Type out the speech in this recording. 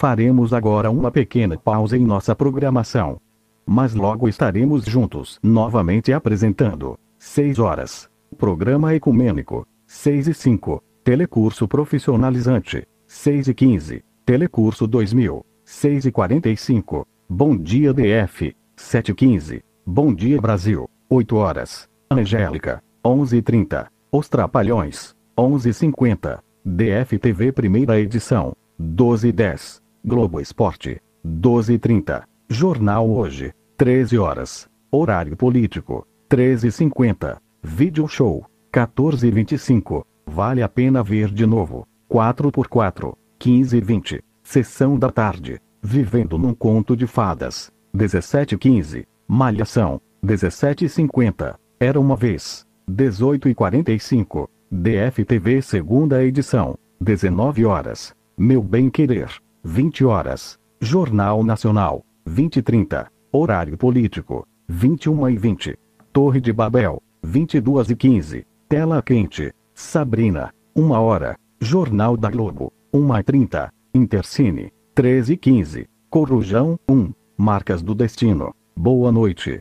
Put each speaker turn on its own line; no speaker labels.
Faremos agora uma pequena pausa em nossa programação. Mas logo estaremos juntos novamente apresentando 6 horas. Programa Ecumênico 6 e 5. Telecurso Profissionalizante 6 e 15. Telecurso 2000 6 e 45. Bom dia DF 7 e 15. Bom dia Brasil 8 horas. Angélica 11 e 30. Os Trapalhões 11 e 50. DF TV Primeira Edição 12 e 10. Globo Esporte. 12h30. Jornal Hoje. 13 horas. Horário Político. 13h50. Video Show. 14h25. Vale a pena ver de novo. 4x4. 15h20. Sessão da tarde. Vivendo num conto de fadas. 17h15. Malhação. 17h50. Era uma vez. 18h45. DFTV segunda edição. 19 horas. Meu bem querer. 20 horas. Jornal Nacional, 20 e 30. Horário político, 21 e 20. Torre de Babel, 22 e 15. Tela quente. Sabrina, 1 hora. Jornal da Globo, 1 e 30. Intercine, 13 e 15. Corujão, 1. Marcas do Destino. Boa noite.